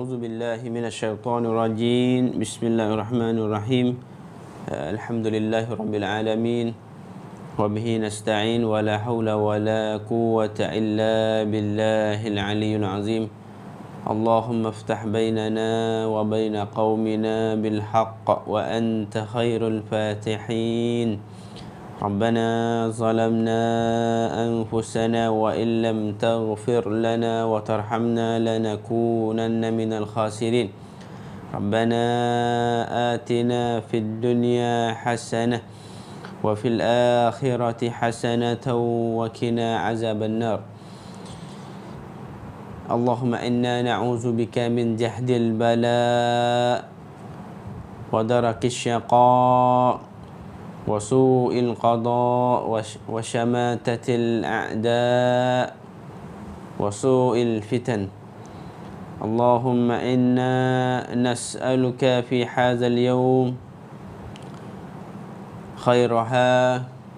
أعوذ بالله من الشيطان الرجيم بسم الله الرحمن الرحيم الحمد لله رب العالمين وبه نستعين ولا حول ولا قوة إلا بالله العلي العظيم اللهم افتح بيننا وبين قومنا بالحق وأنت خير الفاتحين ربنا ظلمنا أنفسنا وإن لم تغفر لنا وترحمنا لنكونن من الخاسرين ربنا آتنا في الدنيا حسنة وفي الآخرة حسنة وكنا عذاب النار اللهم إنا نعوذ بك من جهد البلاء ودرك الشقاء وسوء القضاء وشماتة الأعداء وسوء الفتن اللهم إنا نسألك في هذا اليوم خيرها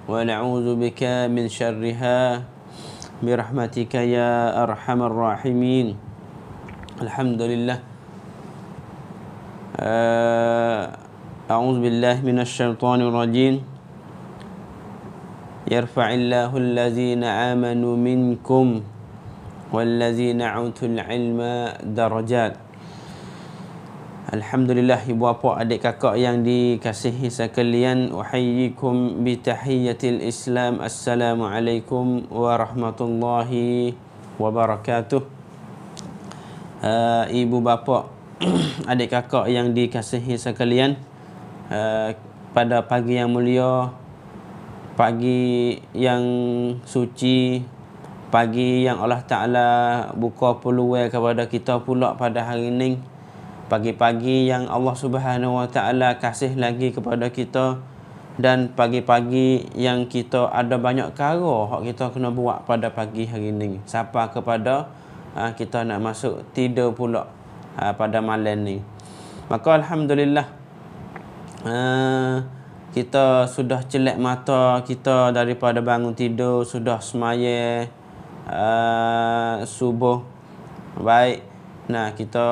ونعوذ بك من شرها برحمتك يا أرحم الراحمين الحمد لله آه أعوذ بالله من الشيطان الرجيم يرفع الله الذين آمنوا منكم والذين أوتوا العلم درجات Alhamdulillah ibu bapa adik kakak yang dikasihi sekalian uhayyikum bi tahiyatil islam assalamu alaikum warahmatullahi wabarakatuh uh, ibu bapa adik kakak yang dikasihi sekalian Eh, pada pagi yang mulia pagi yang suci pagi yang Allah Taala buka peluang kepada kita pula pada hari ini pagi-pagi yang Allah Subhanahu Wa Taala kasih lagi kepada kita dan pagi-pagi yang kita ada banyak karo hak kita kena buat pada pagi hari ini siapa kepada eh, kita nak masuk tidur pula eh, pada malam ni maka alhamdulillah uh, kita sudah celak mata kita daripada bangun tidur sudah semaya uh, subuh baik nah kita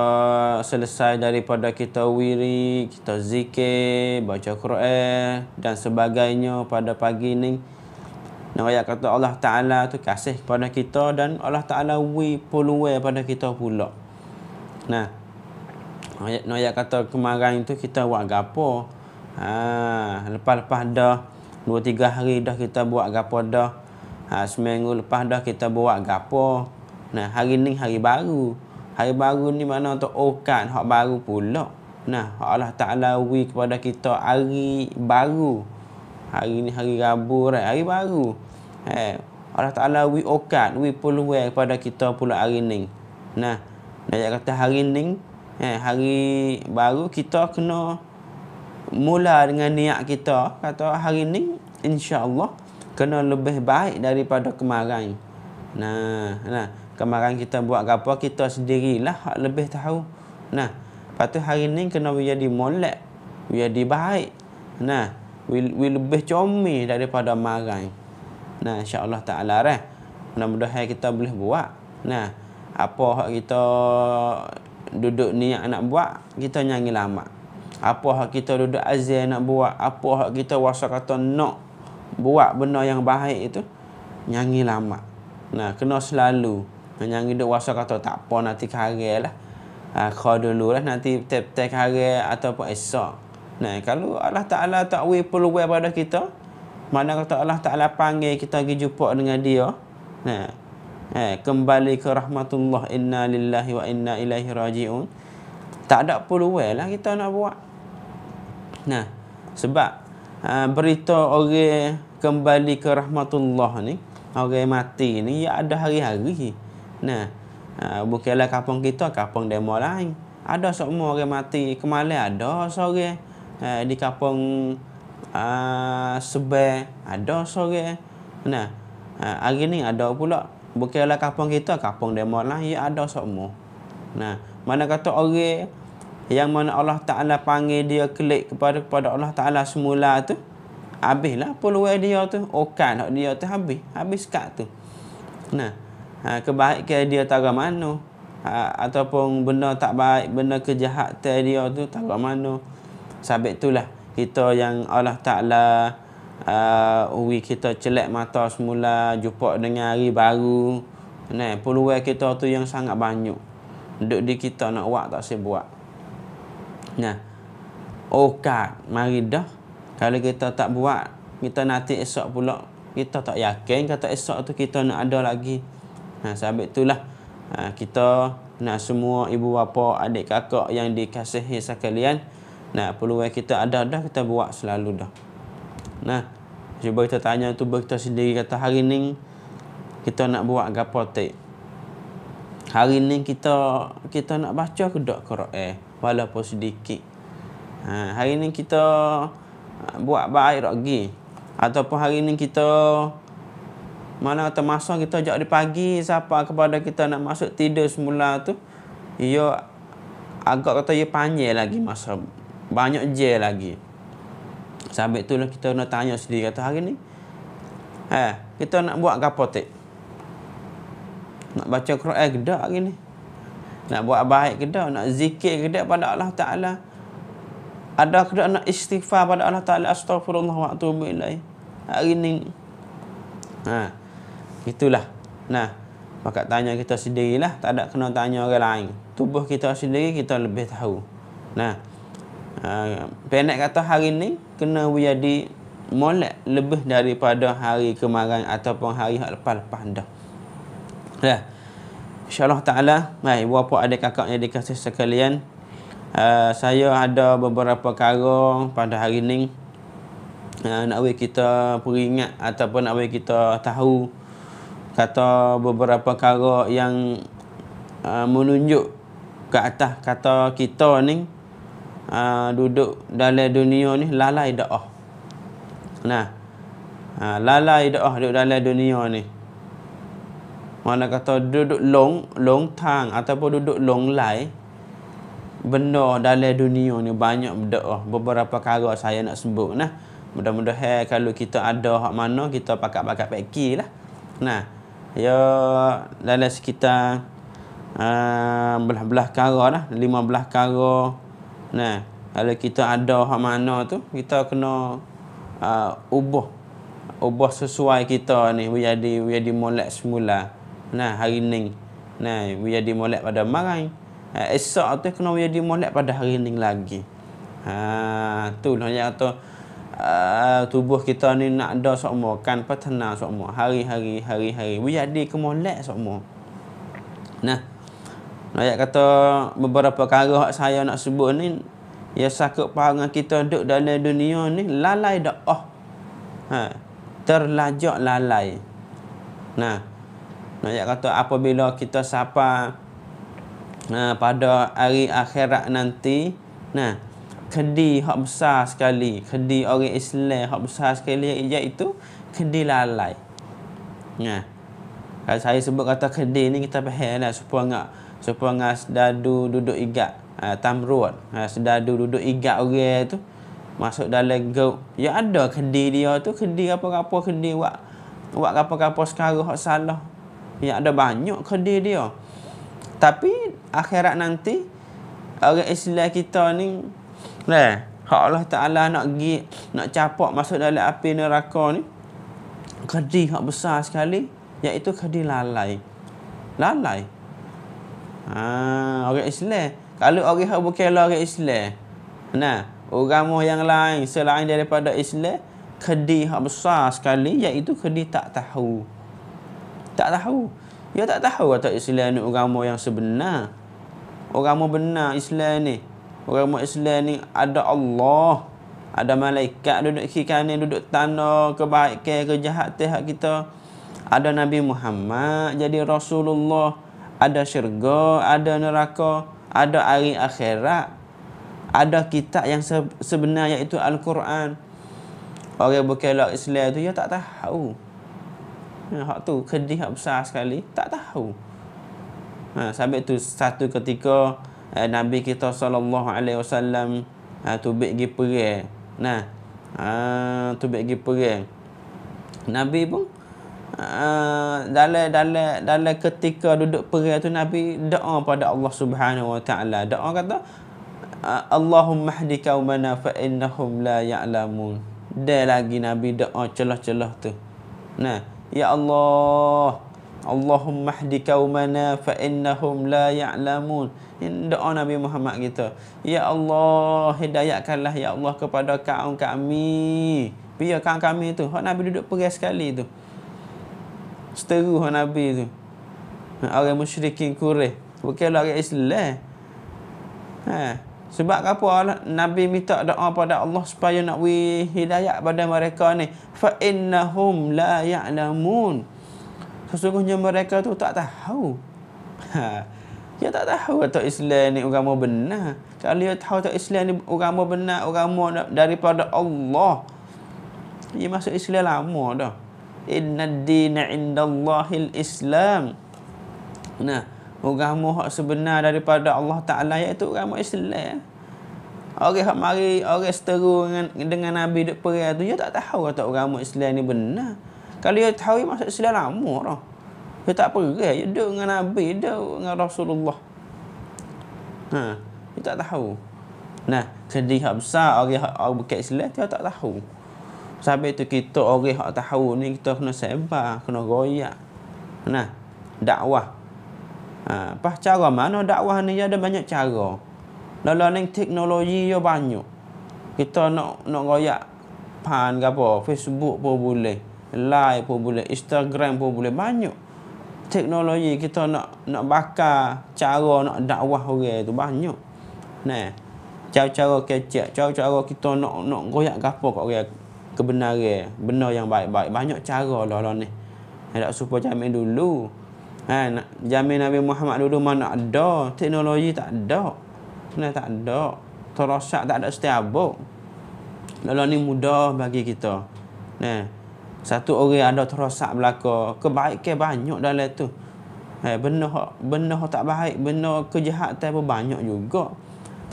selesai daripada kita wiri kita zikir baca Quran dan sebagainya pada pagi ni Nah, ayat kata Allah Ta'ala tu kasih kepada kita dan Allah Ta'ala wi puluwe pada kita pula. Nah, ayat, ayat kata kemarin tu kita buat gapo. Ha, lepas-lepas dah 2-3 hari dah kita buat gapo dah. Ha, seminggu lepas dah kita buat gapo. Nah, hari ni hari baru. Hari baru ni mana tu okan hak baru pula. Nah, Allah Taala wi kepada kita hari baru. Hari ni hari Rabu right? hari baru. Eh, Allah Taala wi okan, wi peluang kepada kita pula hari ni. Nah, dia kata hari ni, eh, hari baru kita kena mula dengan niat kita kata hari ni Allah kena lebih baik daripada kemarin. Nah, nah, kemarin kita buat apa kita sendirilah hak lebih tahu. Nah, patu hari ni kena jadi molek, jadi baik. Nah, we, lebih comel daripada kemarin. Nah, insya Allah taala rah. Mudah-mudahan kita boleh buat. Nah, apa hak kita duduk niat nak buat, kita nyanyi lama. Apa hak kita duduk azil nak buat Apa hak kita wasa kata nak Buat benda yang baik itu Nyanyi lama Nah, kena selalu Nyanyi duduk wasa kata tak apa nanti kare lah ha, Kau dulu lah nanti tep-tep kare apa esok Nah, kalau Allah Ta'ala tak wih peluang pada kita mana kata Allah Ta'ala panggil kita pergi jumpa dengan dia nah, eh, Kembali ke rahmatullah Inna lillahi wa inna ilaihi raji'un Tak ada peluang lah kita nak buat Nah, sebab uh, berita orang kembali ke rahmatullah ni, orang mati ni ya ada hari-hari. Nah, uh, bukanlah kampung kita, kampung demo lain. Ada semua orang mati kemalai ada seorang uh, di kampung a uh, sebel ada seorang. Nah, uh, hari ni ada pula bukanlah kampung kita, kampung demo lain ya ada semua. Nah, mana kata orang yang mana Allah Ta'ala panggil dia klik kepada kepada Allah Ta'ala semula tu habislah peluang dia tu okan oh, dia tu habis habis kat tu nah ha, kebaikan dia tak ada mana ha, ataupun benda tak baik benda kejahatan dia tu tak ada mana sabit itulah kita yang Allah Ta'ala uh, Ui kita celak mata semula Jumpa dengan hari baru Nah, peluang kita tu yang sangat banyak Duduk di kita nak buat tak saya buat Nah. Okat mari dah. Kalau kita tak buat, kita nanti esok pula kita tak yakin kata esok tu kita nak ada lagi. Nah, sebab itulah ah, kita nak semua ibu bapa, adik kakak yang dikasihi sekalian, nah perlu kita ada dah kita buat selalu dah. Nah, cuba kita tanya tu kita sendiri kata hari ni kita nak buat gapo tek. Hari ni kita kita nak baca ke dak Quran? walaupun sedikit. Ha, hari ni kita ah, buat baik lagi. Ataupun hari ni kita mana kata masa kita ajak di pagi siapa kepada kita nak masuk tidur semula tu ia agak kata ia panjang lagi masa banyak je lagi sampai tu lah kita nak tanya sendiri kata hari ni eh kita nak buat gapotik nak baca Quran ke tak hari ni nak buat baik ke dah, nak zikir ke dah pada Allah Ta'ala. Ada ke dah nak istighfar pada Allah Ta'ala. Astaghfirullah wa atubu ilaih. Hari ini Ha. Itulah. Nah. Maka tanya kita sendirilah. Tak ada kena tanya orang lain. Tubuh kita sendiri kita lebih tahu. Nah. Ha. Penek kata hari ini kena menjadi molek lebih daripada hari kemarin ataupun hari lepas-lepas dah. Ya. Nah insyaallah taala baik ibu bapa adik kakak yang dikasih sekalian uh, saya ada beberapa perkara pada hari ini uh, ah, nak bagi kita peringat ataupun nak bagi kita tahu kata beberapa perkara yang uh, menunjuk ke atas kata kita ni uh, duduk dalam dunia ni lalai doa nah uh, lalai doa duduk dalam dunia ni mana kata duduk long long tang ataupun duduk long lai benda dalam dunia ni banyak berdoa beberapa perkara saya nak sebut nah mudah-mudahan kalau kita ada hak mana kita pakat-pakat peki lah nah ya dalam sekitar uh, belah-belah kara lah lima belah kara nah kalau kita ada hak mana tu kita kena uh, ubah ubah sesuai kita ni jadi jadi molek semula nah hari ni nah menjadi molek pada marai ha, esok tu kena menjadi molek pada hari ni lagi ha tu lah yang kata uh, tubuh kita ni nak ada semua kan patana semua, hari-hari hari-hari menjadi ke kemolek semua. nah Ayat kata beberapa perkara yang saya nak sebut ni Ya sakut pahangan kita duduk dalam dunia ni Lalai dah oh. ha. Terlajak lalai Nah Ayat kata apabila kita sapa nah, eh, pada hari akhirat nanti, nah kedi hak besar sekali, kedi orang Islam hak besar sekali iaitu kedi lalai. Nah. Kalau saya sebut kata kedi ni kita fahamlah supaya enggak supaya enggak sedadu duduk igat uh, eh, tamrud, uh, eh, sedadu duduk igat orang tu masuk dalam gaup. Ya ada kedi dia tu kedi apa-apa kedi buat buat apa-apa sekarang hak salah yang ada banyak kedai dia. Tapi akhirat nanti orang Islam kita ni leh, hak Allah Taala nak gi nak capak masuk dalam api neraka ni kedai hak besar sekali iaitu kedai lalai. Lalai. Ha, orang Islam kalau orang hak bukan orang Islam. Nah, agama yang lain selain daripada Islam kedai hak besar sekali iaitu kedai tak tahu. Tak tahu. Dia ya, tak tahu kata Islam ni agama yang sebenar. Agama benar Islam ni. Agama Islam ni ada Allah. Ada malaikat duduk kikani, duduk tanda kebaikan, kejahatan hak kita. Ada Nabi Muhammad jadi Rasulullah. Ada syurga, ada neraka, ada hari akhirat. Ada kitab yang sebenar iaitu Al-Quran. Orang bukanlah Islam tu, dia ya, tak tahu. Ha, hak tu kedih hak besar sekali tak tahu ha, sampai tu satu ketika eh, nabi kita saw. alaihi wasallam ha, eh, tu baik gi nah ha, tu baik gi nabi pun ha, dalam dalam ketika duduk perang tu nabi doa pada Allah Subhanahu wa taala doa kata Allahumma hdi kaumana fa innahum la ya'lamun Dah lagi nabi doa celah-celah tu nah Ya Allah Allahumma hdi kaumana fa innahum la ya'lamun Ini doa Nabi Muhammad kita Ya Allah hidayatkanlah Ya Allah kepada kaum kami Biar kaum kami tu Orang Nabi duduk pegas sekali tu Seteru orang Nabi tu Orang musyrikin kureh Bukanlah orang Islam Haa eh. Sebab apa Allah, Nabi minta doa pada Allah supaya nak wi hidayah pada mereka ni. Fa innahum la ya'lamun. Sesungguhnya mereka tu tak tahu. Ha. Dia tak tahu atau Islam ni agama benar. Kalau dia tahu tak Islam ni agama benar, agama daripada Allah. Dia masuk Islam lama dah. Inna dina indallahi al-Islam. Nah agama hak sebenar daripada Allah Taala iaitu agama Islam. Orang hak mari orang seteru dengan dengan Nabi duk perang tu dia tak tahu kata agama Islam ni benar. Kalau dia tahu dia masuk Islam lama dah. Dia tak perang dia duk dengan Nabi dia dengan Rasulullah. Ha, dia tak tahu. Nah, jadi hak besar orang hak orang bukan Islam dia tak tahu. Sampai tu kita orang hak tahu ni kita kena sebar, kena royak. Nah, dakwah Ha, pas cara mana dakwah ni ada banyak cara. Dalam ni teknologi yo banyak. Kita nak nak royak pan ke apa, Facebook pun boleh, live pun boleh, Instagram pun boleh banyak. Teknologi kita nak nak bakar cara nak dakwah orang tu banyak. Nah. Cara-cara kecil, cara-cara kita nak nak royak gapo kat orang kebenaran, benar yang baik-baik banyak cara lah, lah ni. Tak supaya jamin dulu. Ha, jamin Nabi Muhammad dulu mana ada. Teknologi tak ada. Mana tak ada. Terosak tak ada setiap Lalu ni mudah bagi kita. Ha, satu orang ada terosak belaka. Kebaikan banyak dalam tu. Ha, eh, benar benda tak baik. benar kejahatan pun banyak juga.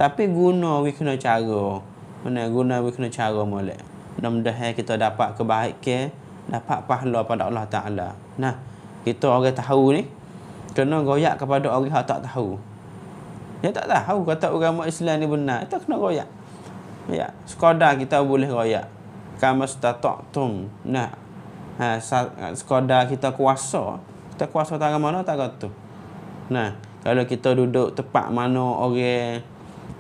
Tapi guna we kena cara. Mana guna we kena cara boleh. Mudah-mudahan kita dapat kebaikan. Dapat pahala pada Allah Ta'ala. Nah kita orang tahu ni kena goyak kepada orang yang tak tahu. Dia tak tahu kata agama Islam ni benar, tak kena goyak. Ya, sekadar kita boleh goyak. Kama statatum. Nah. Ha, sekadar kita kuasa, kita kuasa tak mana tak tu. Nah, kalau kita duduk tempat mana orang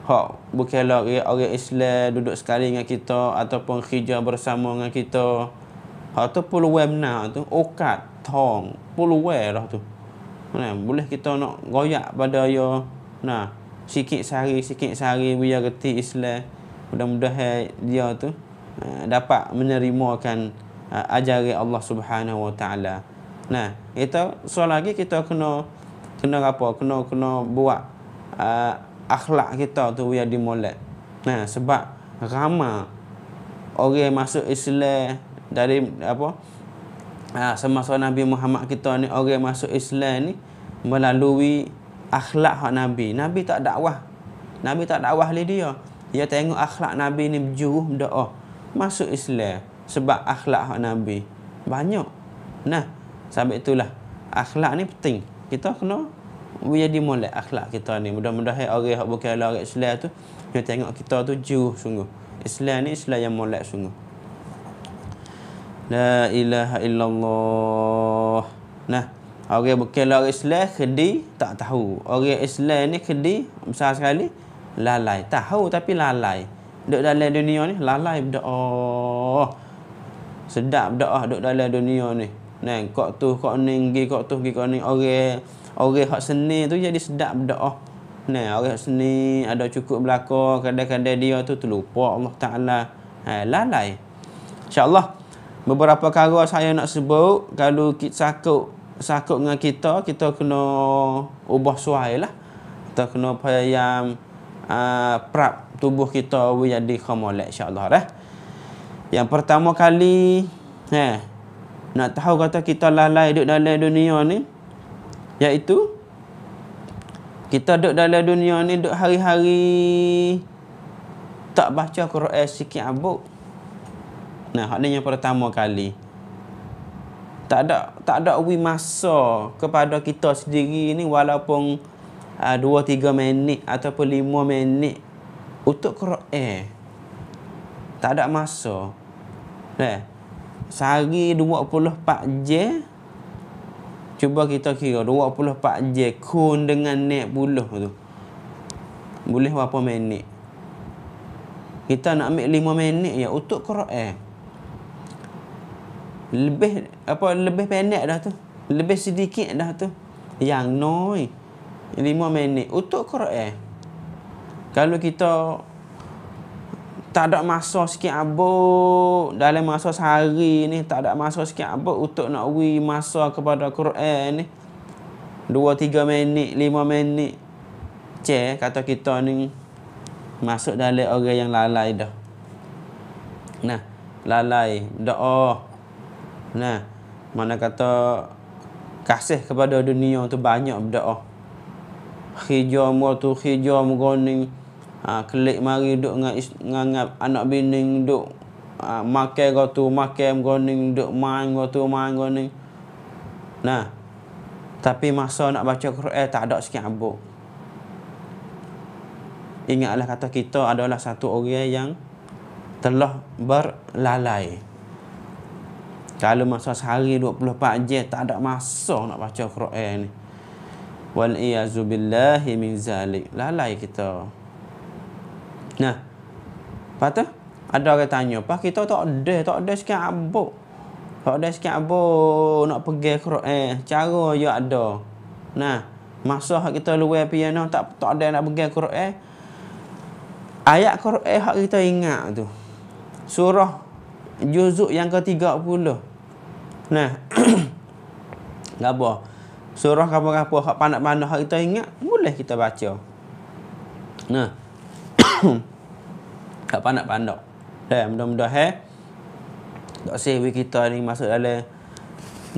hak bukan orang Islam duduk sekali dengan kita ataupun hijrah bersama dengan kita Hak tu peluang menang tu okat tong peluang lah tu. Nah, boleh kita nak goyak pada ya. Nah, sikit sari, sikit sari, biar reti Islam. Mudah-mudahan dia tu ha, dapat menerimakan ha, ajaran Allah Subhanahu Wa Taala. Nah, itu soal lagi kita kena kena apa? Kena kena buat uh, akhlak kita tu biar dimolek. Nah, sebab ramai orang masuk Islam dari apa ha, ah, semasa Nabi Muhammad kita ni orang masuk Islam ni melalui akhlak hak Nabi. Nabi tak dakwah. Nabi tak dakwah li dia. Dia tengok akhlak Nabi ni berjuruh berdoa masuk Islam sebab akhlak hak Nabi banyak. Nah, sampai itulah akhlak ni penting. Kita kena jadi mulai akhlak kita ni. Mudah-mudahan orang yang bukan orang Islam tu dia tengok kita tu jujur sungguh. Islam ni Islam yang mulai sungguh. La ilaha illallah. Nah, orang bukan orang Islam kedi tak tahu. Orang Islam ni kedi besar sekali lalai. Tahu tapi lalai. Duduk dalam dunia ni lalai berdoa. Oh. Sedap berdoa duduk dalam dunia ni. Nah, kok tu kok ni gi kok tu gi kok ni orang orang hak seni tu jadi sedap berdoa. Nah, orang seni ada cukup belaka kadang-kadang dia tu terlupa Allah Taala. Ha, lalai. Insya-Allah beberapa kali saya nak sebut kalau kita sakut sakut dengan kita kita kena ubah suai lah kita kena payam uh, ah, prap tubuh kita menjadi khamolat insyaAllah lah. yang pertama kali eh, nak tahu kata kita lalai duduk dalam dunia ni iaitu kita duduk dalam dunia ni duduk hari-hari tak baca Quran sikit abuk Nah, hak yang pertama kali. Tak ada tak ada we masa kepada kita sendiri ni walaupun uh, 2 3 minit ataupun 5 minit untuk Quran. Eh. Tak ada masa. Eh. Sehari 24 je Cuba kita kira 24 je kun dengan net buluh tu. Boleh berapa minit? Kita nak ambil lima minit ya untuk Quran lebih apa lebih pendek dah tu lebih sedikit dah tu yang noi lima minit untuk Quran eh. kalau kita tak ada masa sikit abuk dalam masa sehari ni tak ada masa sikit abuk untuk nak wi masa kepada Quran ni dua tiga minit lima minit ce eh, kata kita ni masuk dalam orang yang lalai dah nah lalai doa oh. Nah, mana kata kasih kepada dunia tu banyak berdoa. Oh. Khija mu tu khija mengoning. Ha, kelik mari duk dengan anak bini duk ha, makan kau tu makan mengoning duk main kau tu main mengoning. Nah. Tapi masa nak baca Quran eh, tak ada sikit abuk. Ingatlah kata kita adalah satu orang yang telah berlalai. Kalau masa sehari 24 jam tak ada masa nak baca Quran ni. Wal iyazu billahi min zalik. Lalai kita. Nah. Patu ada orang tanya, "Pak kita tak ada, tak ada sekian abu, Tak ada sekian abu nak pergi Quran. Cara ya ada." Nah, masa kita luar piano tak tak ada nak pergi Quran. Ayat Quran hak kita ingat tu. Surah juzuk yang ke-30 Nah. Gapo? Surah apa-apa hak panak-panak hak kita ingat boleh kita baca. Nah. Hak panak-panak. Dah mudah mudah eh. Tak sewi kita ni masuk dalam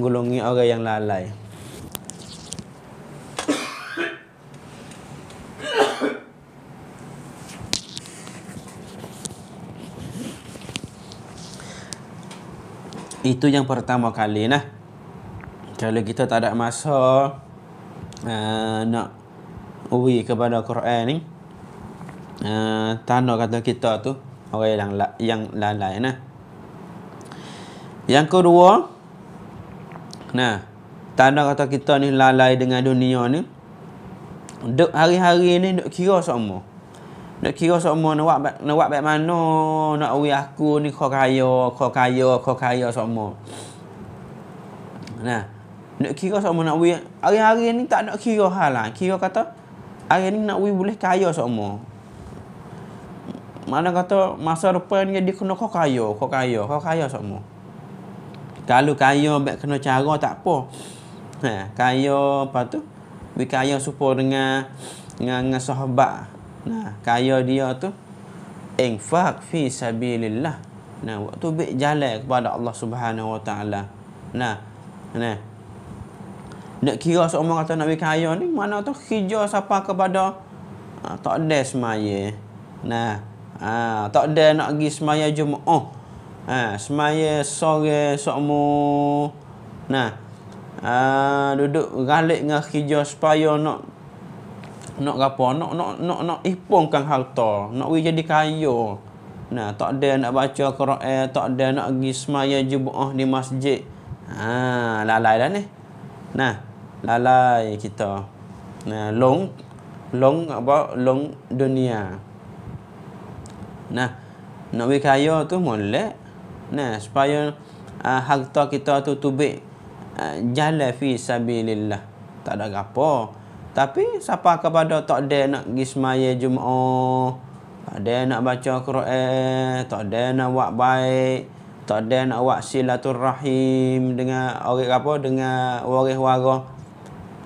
golongi orang yang lalai. itu yang pertama kali lah kalau kita tak ada masa uh, nak uwi kepada Quran ni uh, eh, tanda kata kita tu orang yang la yang lalai nah yang kedua nah tanda kata kita ni lalai dengan dunia ni duk hari-hari ni duk kira semua nak kira semua nak buat nak buat baik mana nak awi aku ni kau kaya, kau kaya, kau kaya semua. Nah. Nak kira semua nak awi hari-hari ni tak nak kira hal lah. Kira kata hari ni nak awi boleh kaya semua. Mana kata masa depan ni dia kena kau kaya, kau kaya, kau kaya semua. Kalau kaya baik kena cara tak apa. Nah, kaya apa tu? Wi kaya supaya dengan, dengan sahabat Nah, kaya dia tu infak fi sabilillah. Nah, waktu baik jalan kepada Allah Subhanahu Wa Taala. Nah, nah. Nak kira seorang kata nak bagi kaya ni mana tu hijau siapa kepada ah, tak ada semaya. Nah, ah, tak ada nak pergi semaya Jumaah. Ah, semaya sore sokmu. Nah. Ah, duduk galik dengan hijau supaya nak nak gapo nak nak nak nak ipongkan harta nak wi jadi kaya nah tak ada nak baca Quran tak ada nak pergi sembahyang Jumaah di masjid ha lalai dah ni nah lalai kita nah long long apa long dunia nah nak wi kaya tu molek nah supaya uh, ah, harta kita tu tubik uh, jalan fi sabilillah tak ada gapo tapi siapa kepada tak ada nak pergi semaya Jum'ah. Tak ada nak baca Quran. Tak ada nak buat baik. Tak ada nak buat silaturrahim dengan orang apa dengan waris warah.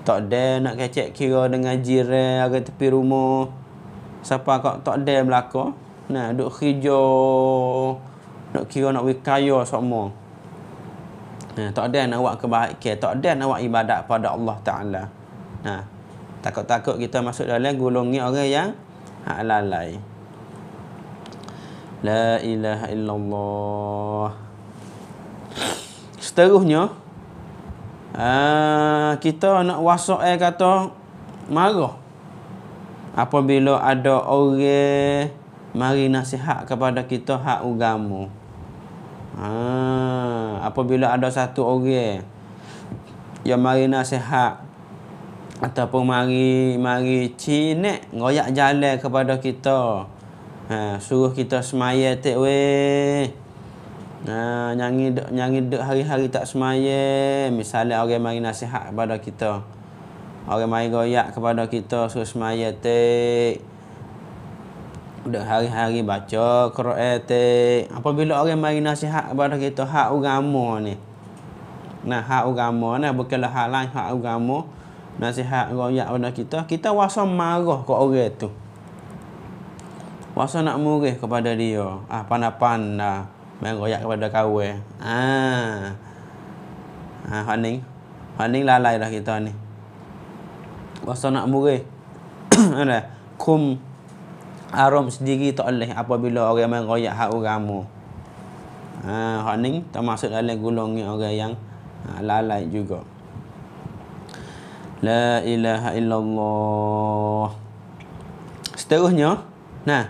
Tak ada nak kecek kira dengan jiran orang tepi rumah. Siapa kau tak ada belaka. Nah, duk kerja. Nak kira nak wik kaya semua. Nah, tak ada nak buat kebaikan, tak ada nak buat ibadat pada Allah Taala. Nah, takut-takut kita masuk dalam golongan orang yang hak lalai. La ilaha illallah. Seterusnya uh, kita nak wasak eh kata marah. Apabila ada orang mari nasihat kepada kita hak agama. Ha, apabila ada satu orang yang mari nasihat ataupun mari mari Cina ngoyak jalan kepada kita ha suruh kita semaya tek we ha nyangi dek, nyangi dek hari-hari tak semaya misalnya orang mari nasihat kepada kita orang mari goyak kepada kita suruh semaya tek Udah hari-hari baca Quran tek apabila orang mari nasihat kepada kita hak agama ni nah hak agama nah bukanlah hak lain hak agama nasihat royak pada kita kita rasa marah ke orang tu rasa nak murih kepada dia ah panapan dah main royak kepada kawan ah ah haning haning lalai dah kita ni rasa nak murih ada kum arom sendiri tak boleh apabila orang main royak hak orang mu ah haning termasuk dalam golongan orang yang ah, lalai juga La ilaha illallah Seterusnya Nah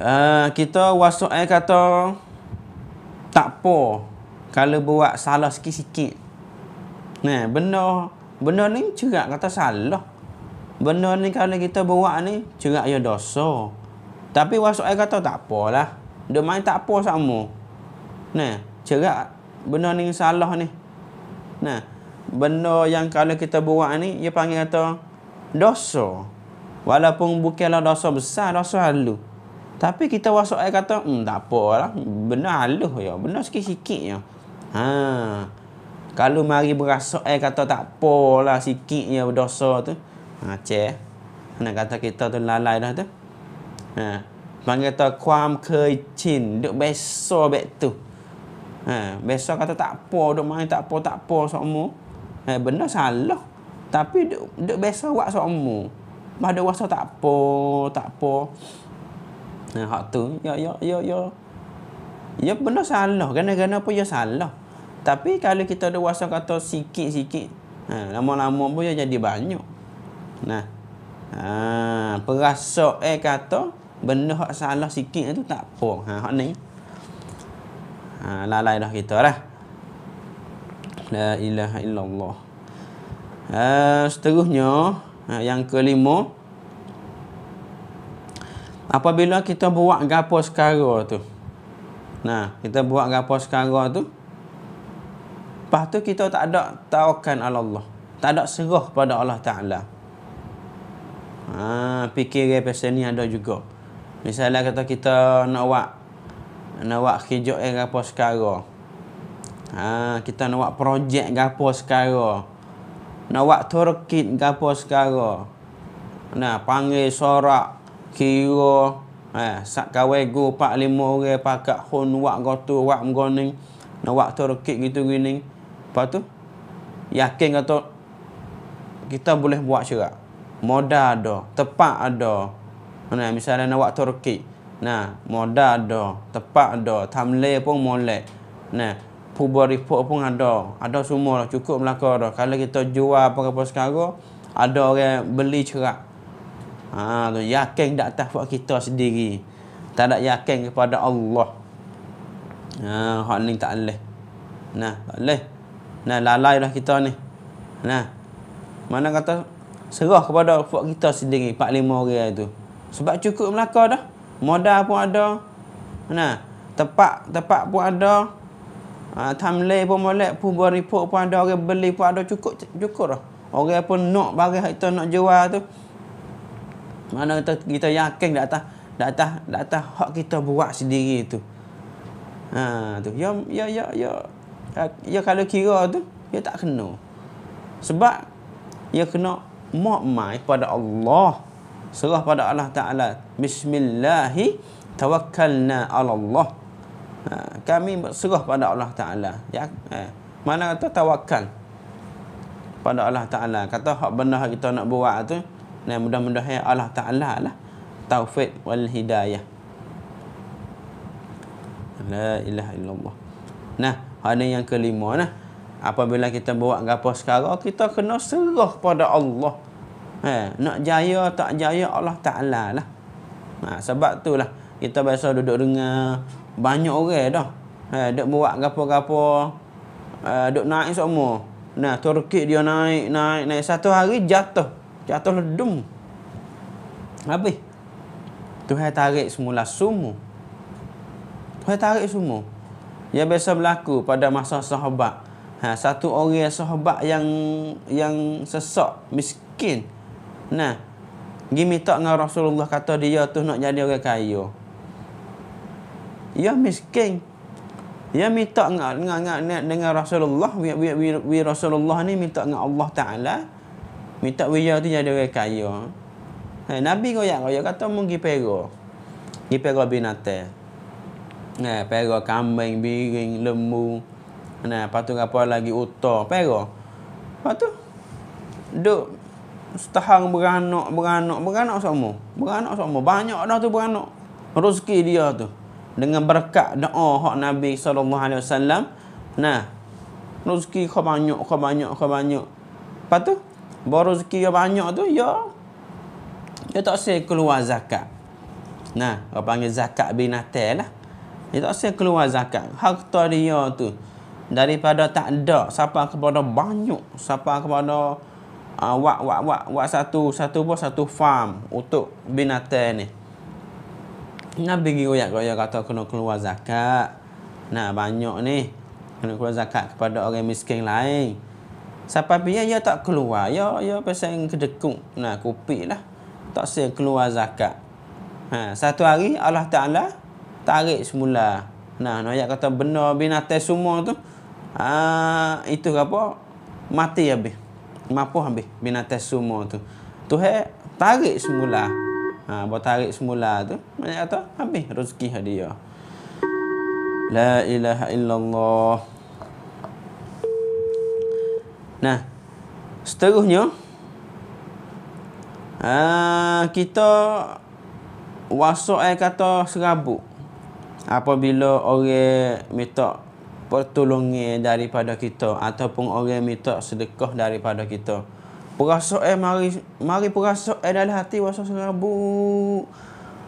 uh, Kita wasuk air kata Tak apa Kalau buat salah sikit-sikit Nah benda Benda ni cerak kata salah Benda ni kalau kita buat ni Cerak ya dosa Tapi wasuk air kata tak apalah Dia main tak apa sama Nah cerak Benda ni salah ni Nah benda yang kalau kita buat ni dia panggil kata dosa walaupun bukanlah dosa besar dosa halus tapi kita masuk air kata, hmm, tak apa lah. Benar halus ya. Benar sikit-sikit ya. Ha. Kalau mari berasuk air kata, tak apa lah. Sikit ya berdosa tu. Ha, cik. Eh. Nak kata kita tu lalai dah tu. Ha. Bang kata, kuam kecin. Duk besok bek tu. Ha. Besok kata, tak apa. Duk main tak apa, tak apa. Sokmu. Ha, benda salah. Tapi duk, duk biasa buat sama. Ada wasa tak apa, tak apa. Ha, hak tu, ya, ya, ya, ya. Ya, benda salah. Kena-kena pun ya salah. Tapi kalau kita ada wasa kata sikit-sikit, ha, lama-lama pun ya jadi banyak. Nah, ha, ah, perasok eh kata, benda hak salah sikit tu tak apa. Ha, hak ni. Ha, lalai dah kita lah. La ilaha illallah uh, Seterusnya uh, Yang kelima Apabila kita buat gapo sekarang tu Nah, kita buat gapo sekarang tu Lepas tu kita tak ada tawakan Allah Tak ada serah pada Allah Ta'ala Ha, fikir pasal ni ada juga Misalnya kata kita nak buat Nak buat hijau yang gapo sekarang Ha, kita nak buat projek ke apa sekarang. Nak buat turkit ke apa sekarang. Nah, panggil sorak. Kira. Ha, sak kawai gu pak lima orang pakak hun wak gotu wak mgoning. Nak buat turkit gitu gini. Lepas tu. Yakin kata. Kita boleh buat syarat. Moda ada. Tepat ada. Nah, misalnya nak buat turkit. Nah, moda ada. Tepat ada. Tamle pun molek. Nah, pubuh report pun ada. Ada semua lah. Cukup Melaka dah. Kalau kita jual apa-apa sekarang, ada orang beli cerak. Ha, tu. Yakin tak atas buat kita sendiri. Tak ada yakin kepada Allah. Ha, hak ni tak boleh. Nah, tak boleh. Nah, lalai lah kita ni. Nah. Mana kata serah kepada buat kita sendiri, 4-5 orang itu. Sebab cukup Melaka dah. Modal pun ada. Nah, tempat tempat pun ada ha, tamlay pun boleh pun beri pun ada orang beli pun ada cukup cukup lah orang pun nak bagi kita nak jual tu mana kita, kita yakin di atas di atas di atas hak kita buat sendiri tu ha tu ya ya ya ya ya, ya kalau kira tu ya tak kena sebab ya kena mukmin pada Allah serah pada Allah taala bismillah tawakkalna ala Allah ha, kami berserah pada Allah Taala ya ha, mana kata tawakal pada Allah Taala kata hak benar kita nak buat tu nah mudah-mudahan ya Allah Taala lah taufik wal hidayah la ilaha illallah nah hal yang kelima nah apabila kita buat gapo sekarang kita kena serah pada Allah ha, nak jaya tak jaya Allah Taala lah ha, sebab itulah kita biasa duduk dengar banyak orang dah ha eh, dak buat gapo-gapo uh, naik semua nah turki dia naik naik naik satu hari jatuh jatuh ledum habis Tuhan tarik semula semua Tuhan tarik semua yang biasa berlaku pada masa sahabat ha satu orang sahabat yang yang sesak miskin nah gimitak dengan Rasulullah kata dia tu nak jadi orang kaya ia ya miskin ya minta dengan dengan dengan Rasulullah wi wi wi Rasulullah ni minta dengan Allah Taala minta wiya tu jadi orang kaya ha, nabi goyang goyang kata mung pergi pergi pergi binatang Nah, ha, pergo kambing, biring, lembu. Nah, ha, patu apa lagi uta, pego, Patu duk setahang beranak, beranak, beranak semua. Beranak semua. Banyak dah tu beranak. Rezeki dia tu dengan berkat doa hak Nabi sallallahu alaihi wasallam. Nah. Rezeki kau banyak, kau banyak, kau banyak. Lepas tu, baru rezeki kau banyak tu, ya. Ya tak saya keluar zakat. Nah, kau panggil zakat binatel lah. Ya tak saya keluar zakat. Harta dia tu daripada tak ada siapa kepada banyak, siapa kepada uh, wak wak wak wak satu satu pun satu farm untuk binatel ni. Nabi pergi uyak kaya kata kena keluar zakat. Nah banyak ni. Kena keluar zakat kepada orang miskin lain. Siapa pihak ya tak keluar. Ya, ya pasal yang kedekuk. Nah kupik lah. Tak sayang keluar zakat. Ha, satu hari Allah Ta'ala tarik semula. Nah, nak ayat kata benar binatang semua tu. Ha, itu apa? Mati habis. Mampu habis binatang semua tu. Tu hai, tarik Tarik semula ha, Buat tarik semula tu Banyak kata Habis rezeki hadiah. La ilaha illallah Nah Seterusnya ha, Kita Wasok air kata serabut Apabila orang minta pertolongan daripada kita Ataupun orang minta sedekah daripada kita perasaan eh, mari mari perasaan eh, dalam hati rasa serabut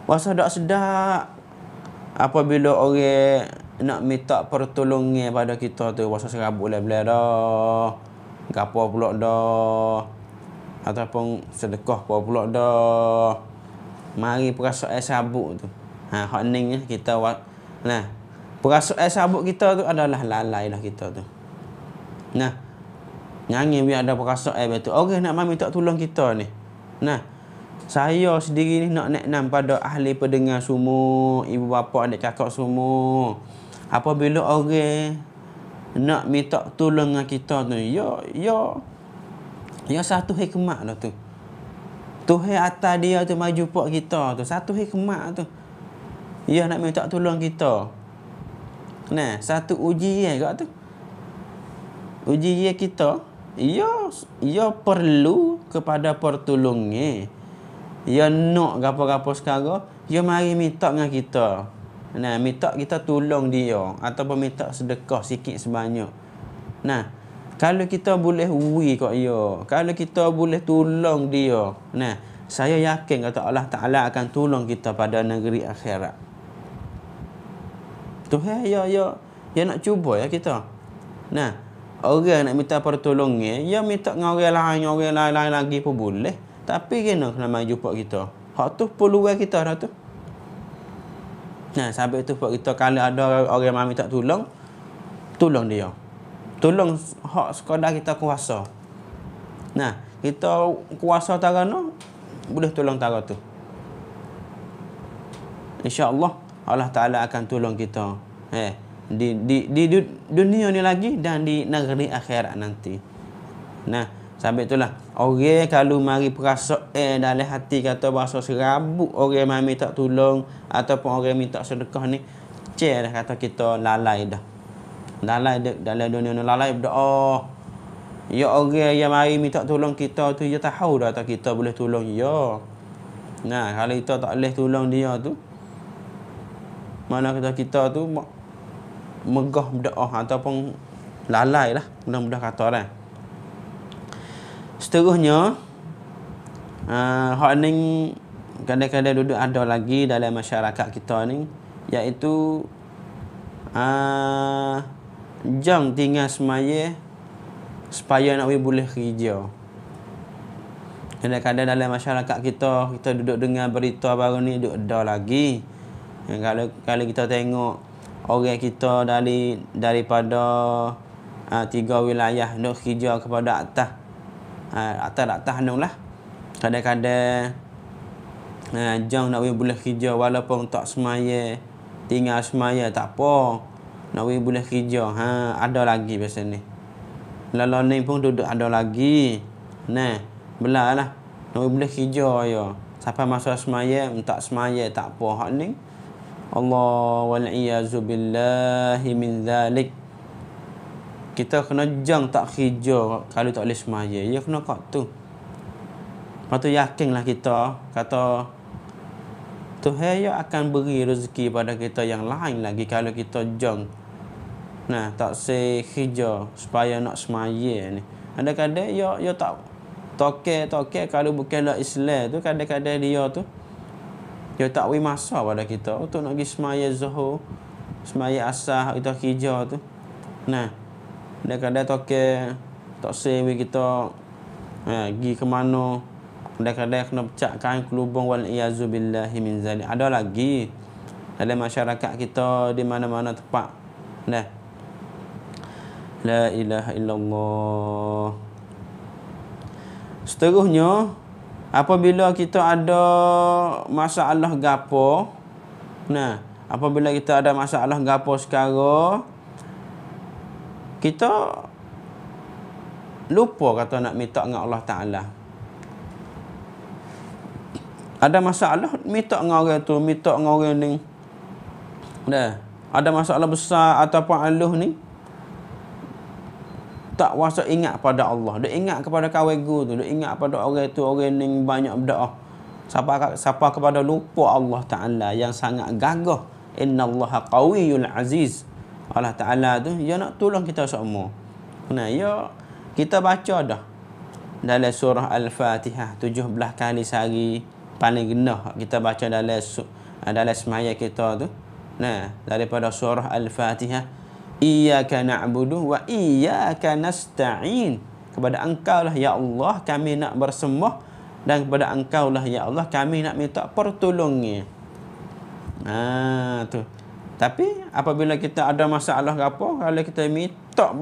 rasa tak sedak. apabila orang nak minta pertolongan pada kita tu rasa serabut lah bila dah gapo pula dah ataupun sedekah pula pula dah mari perasaan eh, sabuk tu ha hak ning eh, kita wa- nah perasaan eh, sabuk kita tu adalah lalai lah kita tu nah Nyanyi biar ada perasaan eh, betul. Orang nak mami tak tolong kita ni. Nah. Saya sendiri ni nak nak nam pada ahli pendengar semua, ibu bapa, adik kakak semua. Apabila orang okay, nak minta tolong kita tu, ya, ya. Ya satu hikmat lah tu. Tuhan atas dia tu maju jumpa kita tu. Satu hikmat tu. Ya nak minta tolong kita. Nah, satu uji ujian kat tu. Uji Ujian kita ia ia perlu kepada pertolongnya ia nak gapo-gapo sekarang ia mari minta dengan kita nah minta kita tolong dia Atau minta sedekah sikit sebanyak nah kalau kita boleh wui kok ia kalau kita boleh tolong dia nah saya yakin kata Allah Taala akan tolong kita pada negeri akhirat Tuhan ya ya ya nak cuba ya kita nah orang nak minta pertolongan ya minta dengan orang lain orang lain, lain lagi pun boleh tapi kena kena mai jumpa kita hak tu peluang kita dah tu nah sampai tu buat kita kalau ada orang mami minta tolong tolong dia tolong hak sekadar kita kuasa nah kita kuasa tarana boleh tolong tara tu insyaallah Allah Taala akan tolong kita eh hey di, di, di dunia ni lagi dan di negeri akhirat nanti. Nah, sampai itulah. Orang kalau mari perasaan eh, dalam hati kata bahasa serabut orang mami tak tolong ataupun orang minta sedekah ni, cek dah kata kita lalai dah. Lalai dah, dalam dunia ni lalai berdoa. Oh, ya orang yang mari minta tolong kita tu dia ya tahu dah tak kita boleh tolong ya. Nah, kalau kita tak boleh tolong dia tu, mana kita kita tu megah berdoa oh, ataupun lalai lah mudah-mudah kata orang. seterusnya uh, ni kadang-kadang duduk ada lagi dalam masyarakat kita ni iaitu uh, ah, jam tinggal semaya supaya nak boleh kerja kadang-kadang dalam masyarakat kita kita duduk dengar berita baru ni duduk ada lagi kalau kalau kita tengok orang kita dari daripada ha, tiga wilayah nak kerja kepada atas. Ha, atas atas lah Kadang-kadang ha, ah, jang nak boleh kerja walaupun tak semaya tinggal semaya tak apa. Nak boleh kerja ha ada lagi biasa ni. Lalu ni pun duduk ada lagi. Nah, lah Nak boleh kerja ya. Sampai masa semaya, tak semaya, tak apa hak ni. Allah wal iyazu billahi min zalik kita kena jang tak kerja kalau tak boleh semaya ya kena kat tu lepas tu yakinlah kita kata Tuhan ya akan beri rezeki pada kita yang lain lagi kalau kita jang nah tak se kerja supaya nak semaya ni kadang-kadang ya ya tak toke toke kalau bukan Islam tu kadang-kadang dia tu dia tak beri masa pada kita untuk nak pergi semaya zuhur semaya asah kita hijau tu nah dia kadang tak ke tak sewi kita eh, gi ke mana Ada kadang kena pecah kain kelubung wal iyazu billahi min zali ada lagi dalam masyarakat kita di mana-mana tempat nah la ilaha illallah seterusnya apabila kita ada masalah gapo nah apabila kita ada masalah gapo sekarang kita lupa kata nak minta dengan Allah Taala ada masalah minta dengan orang tu minta dengan orang ni dah ada masalah besar ataupun aluh ni tak wasa ingat pada Allah. Dia ingat kepada kawan guru tu, dia ingat kepada orang tu, orang yang banyak berdoa. Siapa siapa kepada lupa Allah Taala yang sangat gagah. Innallaha qawiyul aziz. Allah Taala tu dia nak tolong kita semua. Nah, ya kita baca dah dalam surah Al-Fatihah 17 kali sehari paling genah kita baca dalam dalam semaya kita tu. Nah, daripada surah Al-Fatihah Iyaka na'budu wa iyaka nasta'in Kepada engkau lah ya Allah kami nak bersembah Dan kepada engkau lah ya Allah kami nak minta pertolongan. ha, tu. Tapi apabila kita ada masalah ke apa Kalau kita minta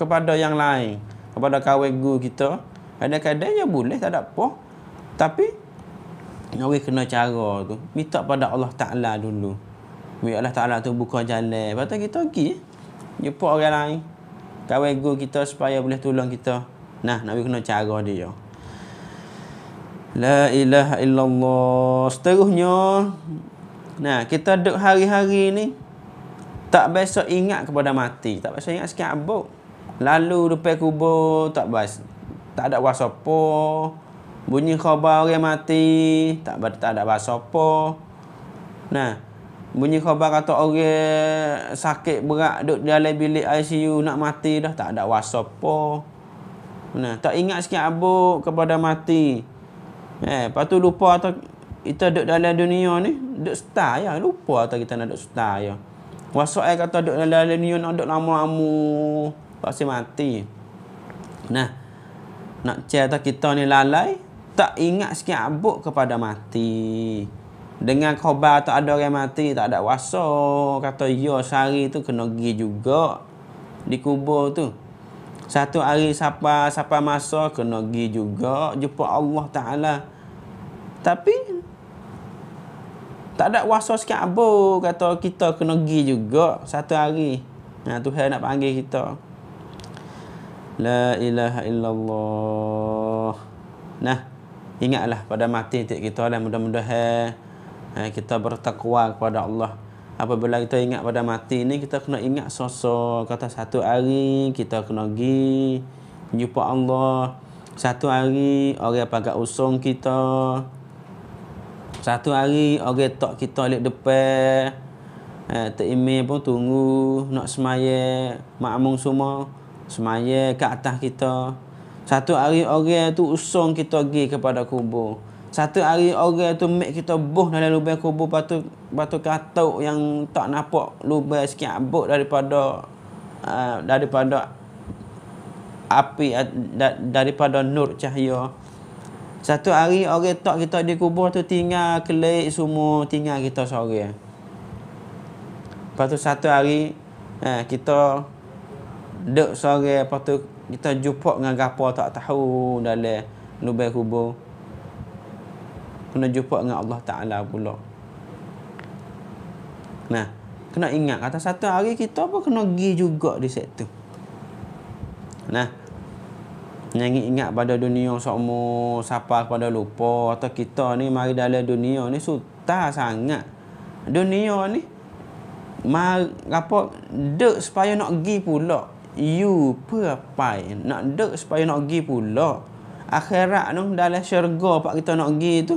kepada yang lain Kepada kawan guru kita Kadang-kadang ya boleh tak ada apa Tapi ya Nabi kena cara tu Minta pada Allah Ta'ala dulu Allah Ta'ala tu buka jalan Lepas tu kita pergi okay jumpa orang lain kawan guru kita supaya boleh tolong kita nah nabi kena cara dia la ilaha illallah seterusnya nah kita duduk hari-hari ni tak biasa ingat kepada mati tak biasa ingat sikit abuk lalu depan kubur tak biasa tak ada bahasa apa bunyi khabar orang mati tak ada, tak ada bahasa apa nah bunyi khabar kata orang sakit berat duduk dalam bilik ICU nak mati dah tak ada whatsapp po nah tak ingat sikit abuk kepada mati eh lepas tu lupa atau kita duduk dalam dunia ni duduk star ya lah. lupa atau kita nak duduk star ya lah. whatsapp eh, kata duduk dalam dunia nak duduk lama-lama pasti mati nah nak cerita kita ni lalai tak ingat sikit abuk kepada mati dengan khabar tak ada orang mati, tak ada wasa. Kata ya sehari tu kena pergi juga di kubur tu. Satu hari siapa siapa masa kena pergi juga jumpa Allah Taala. Tapi tak ada wasa sikit abu kata kita kena pergi juga satu hari. Nah ha, Tuhan nak panggil kita. La ilaha illallah. Nah, ingatlah pada mati titik kita dan mudah-mudahan Eh, kita bertakwa kepada Allah apabila kita ingat pada mati ni kita kena ingat sosok kata satu hari kita kena pergi jumpa Allah satu hari orang pagak usung kita satu hari orang tok kita lek depan eh, terimeh pun tunggu nak semaya makmum semua semaya ke atas kita satu hari orang tu usung kita pergi kepada kubur satu hari orang tu mek kita boh dalam lubang kubur batu batu katuk yang tak nampak lubang sikit abuk daripada uh, daripada api uh, da, daripada nur cahaya. Satu hari orang tak kita di kubur tu tinggal kelik semua tinggal kita seorang. Lepas tu satu hari eh, kita dek seorang lepas kita jumpa dengan gapa tak tahu dalam lubang kubur kena jumpa dengan Allah Ta'ala pula. Nah, kena ingat kata satu hari kita pun kena pergi juga di situ. Nah, yang ingat pada dunia semua sapa pada lupa atau kita ni mari dalam dunia ni suta sangat. Dunia ni mari apa dek supaya nak pergi pula. You perpai nak dek supaya nak pergi pula. Akhirat nung dalam syurga pak kita nak pergi tu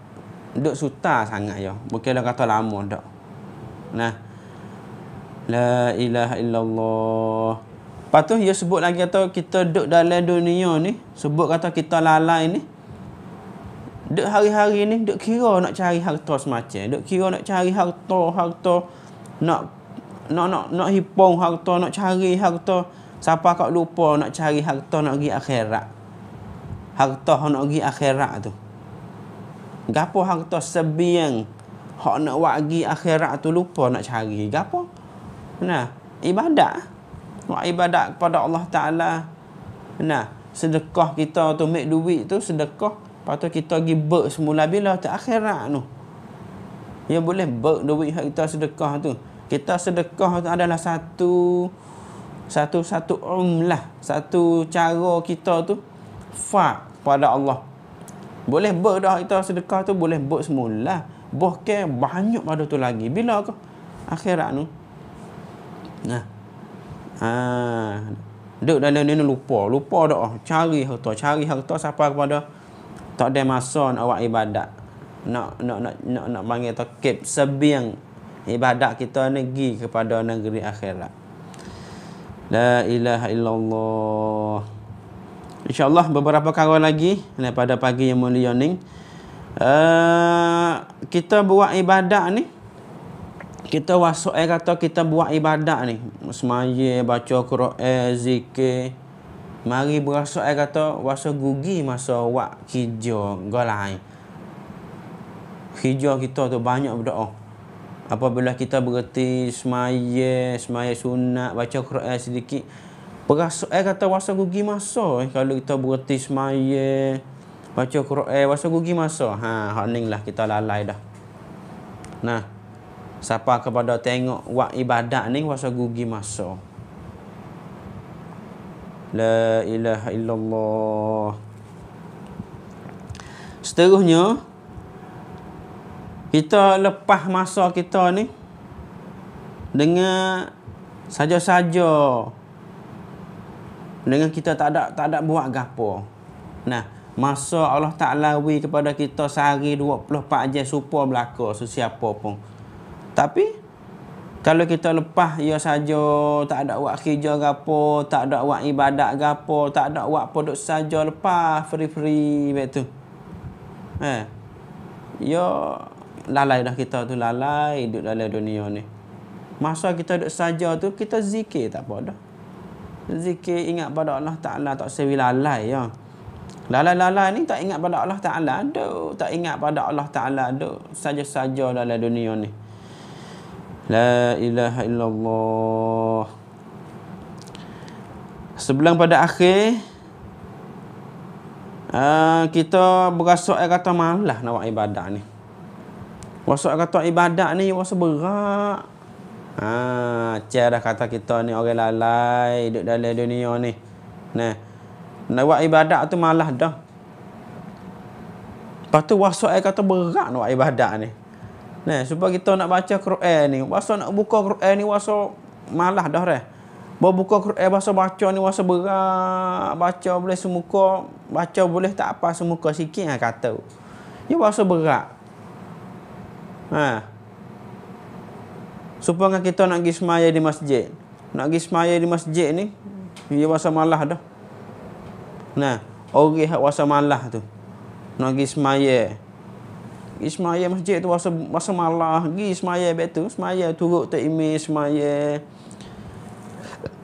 duk suta sangat ya. Bukan kata lama dah. Nah. La ilaha illallah. Lepas tu dia sebut lagi kata kita duk dalam dunia ni. Sebut kata kita lalai ni. duk hari-hari ni duk kira nak cari harta semacam. duk kira nak cari harta, harta. Nak nak nak nak hipong harta, nak cari harta. Siapa kau lupa nak cari harta nak pergi akhirat. Harta nak pergi akhirat tu. Gapo harta sebiang hak nak wagi akhirat tu lupa nak cari. Gapo? Nah, ibadat. Nak ibadat kepada Allah Taala. Nah, sedekah kita tu make duit tu sedekah. Patut kita pergi ber semula bila tu akhirat tu. Ya boleh ber duit hak kita sedekah tu. Kita sedekah tu adalah satu satu satu umlah, satu cara kita tu fa pada Allah. Boleh ber dah kita sedekah tu boleh ber semula. Boh ke banyak pada tu lagi. Bila ke? Akhirat ni. Nah. Ha. ha. Duk dalam ni lupa. Lupa dah. Cari harta. Cari harta siapa kepada tak ada masa nak buat ibadat. Nak nak nak nak, nak panggil tak kep sebiang ibadat kita negeri kepada negeri akhirat. La ilaha illallah. InsyaAllah beberapa kawan lagi pada pagi yang mulia ni. Uh, kita buat ibadat ni. Kita wasuk eh kata kita buat ibadat ni. Semaya, baca Quran, eh, zikir. Mari berasa eh kata wasa gugi masa wak kerja galai. Kerja kita tu banyak berdoa. Apabila kita berhenti semaya, semaya sunat, baca Quran sedikit. Perasa, eh kata wasa gugi masa eh, kalau kita berhenti semaya baca Quran eh, wasa gugi masa ha haning lah kita lalai dah nah siapa kepada tengok wak ibadat ni wasa gugi masa la ilaha illallah seterusnya kita lepas masa kita ni dengan saja-saja dengan kita tak ada tak ada buat gapo. Nah, masa Allah Taala wi kepada kita sehari 24 jam serupa berlaku sesiapa pun. Tapi kalau kita lepas ia ya saja tak ada buat kerja gapo, tak ada buat ibadat gapo, tak ada buat produk saja lepas free-free begitu. Eh. Ya lalai dah kita tu lalai hidup dalam dunia ni. Masa kita duduk saja tu kita zikir tak apa dah zikir ingat pada Allah Ta'ala tak sewi lalai ya. Lalai-lalai ni tak ingat pada Allah Ta'ala aduh. Tak ingat pada Allah Ta'ala aduh. Saja-saja dalam dunia ni. La ilaha illallah. Sebelum pada akhir, Uh, kita berasa air kata malah nak buat ibadah ni. Rasa kata ibadah ni rasa berat. Ha, Cik dah kata kita ni orang lalai duduk dalam dunia ni. Nah. Nak buat ibadat tu malah dah. Lepas tu waso ai kata berat nak buat ibadat ni. Nah, supaya kita nak baca Quran ni, waso nak buka Quran ni waso malah dah dah. Bawa buka Quran waso baca ni waso berat, baca boleh semuka, baca boleh tak apa semuka sikit ah kata. Ya waso berat. Ha. Supaya kan kita nak pergi semaya di masjid. Nak pergi semaya di masjid ni, dia wasa malah dah. Nah, orang yang wasa malah tu. Nak pergi semaya. Pergi masjid tu wasa, wasa malah. Pergi semaya baik tu. Semaya turut tak imi semaya.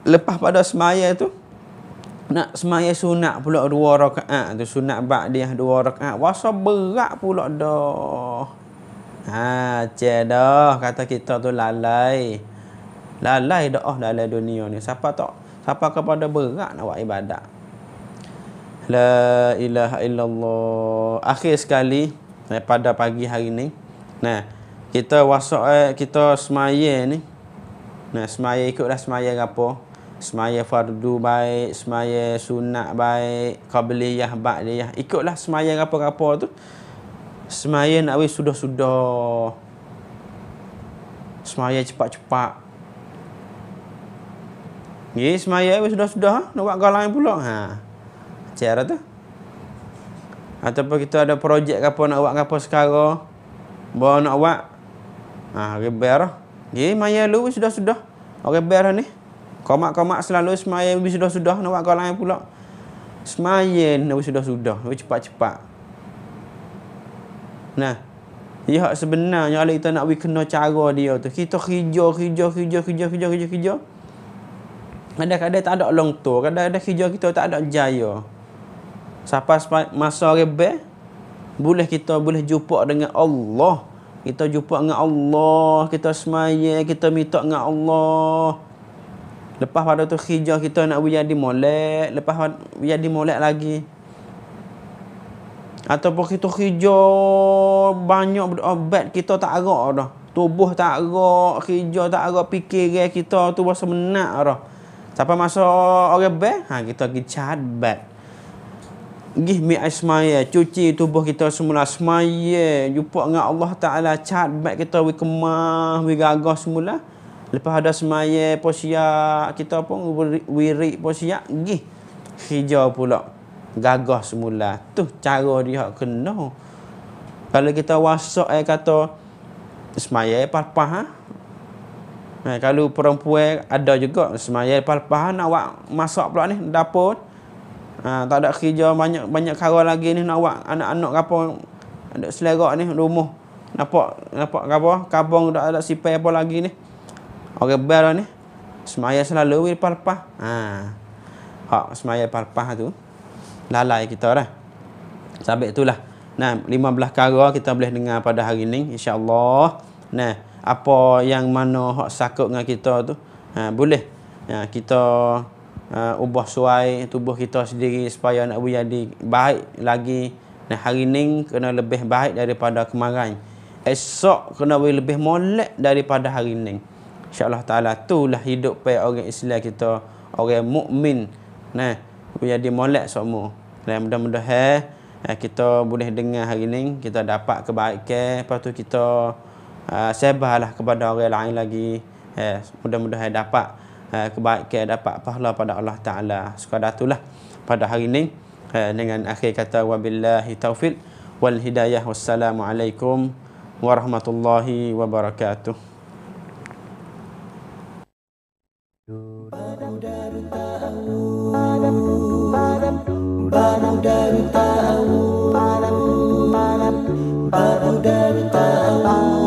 Lepas pada semaya tu, nak semaya sunat pula dua rakaat tu. Sunat bak dia dua rakaat. Wasa berat pula dah. Ha, cek dah kata kita tu lalai. Lalai doa oh, lalai dunia ni. Siapa tak? Siapa kepada berat nak buat ibadat? La ilaha illallah. Akhir sekali eh, pada pagi hari ni. Nah, kita wasok eh, kita semaya ni. Nah, semaya ikutlah semaya apa? Semaya fardu baik, semaya sunat baik, qabliyah ba'diyah. Ikutlah semaya apa-apa tu. Semayan awis sudah-sudah semaya cepat-cepat Ya, semaya awis sudah-sudah ha? Nak buat galang pula ha. Cara tu Ataupun kita ada projek apa nak buat apa sekarang Bawa nak buat Ha, reber Ya, maya lu sudah-sudah okay ber ha, ni Komak-komak selalu semaya awis sudah-sudah Nak buat galang pula Semayan awis sudah-sudah Cepat-cepat -sudah. Nah. Ya hak sebenarnya kalau kita nak we kena cara dia tu. Kita kerja kerja kerja kerja kerja kerja kerja. Kadang-kadang tak ada long tu. kadang-kadang kerja kita tak ada jaya. Siapa masa rebel boleh kita boleh jumpa dengan Allah. Kita jumpa dengan Allah, kita semaya, kita minta dengan Allah. Lepas pada tu hijau kita nak jadi molek, lepas jadi molek lagi. Ataupun kita hijau banyak obat oh, kita tak agak dah. Tubuh tak agak, hijau tak agak, fikiran kita tu rasa menak dah. Siapa masa orang bad, ha, kita pergi cat bad. Gih mi asmaya, cuci tubuh kita semula asmaya. Jumpa dengan Allah Ta'ala cat bad kita, we kemah, we gagah semula. Lepas ada semaya, posyak kita pun, wirik posyak, gih hijau pulak gagah semula tu cara dia kena kalau kita wasak eh kata semaya palpa ha? Eh, kalau perempuan ada juga semaya palpa ha? nak buat masak pula ni dapur ha, tak ada kerja banyak banyak kara lagi ni nak buat anak-anak apa ada selera ni rumah nampak nampak apa kabung tak ada sipai apa lagi ni orang bel ni semaya selalu palpa ha hak semaya palpa tu lalai kita dah. Sabik itulah. Nah, 15 kara kita boleh dengar pada hari ini insya-Allah. Nah, apa yang mana hak sakut dengan kita tu? Ha, boleh. Ya, kita uh, ubah suai tubuh kita sendiri supaya nak menjadi baik lagi. Nah, hari ini kena lebih baik daripada kemarin. Esok kena boleh lebih molek daripada hari ini. Allah, Ta'ala itulah hidup pe orang Islam kita. Orang mukmin. Nah, menjadi molek semua. Dan mudah-mudahan eh. eh, kita boleh dengar hari ini, kita dapat kebaikan, lepas tu kita uh, sebarlah kepada orang lain lagi. Eh, mudah-mudahan eh, dapat eh, kebaikan, dapat pahala pada Allah Ta'ala. Sekadar itulah pada hari ini. Eh, dengan akhir kata, wabillahi taufiq wal hidayah wassalamualaikum warahmatullahi wabarakatuh. Para dan tahu Para dan tahu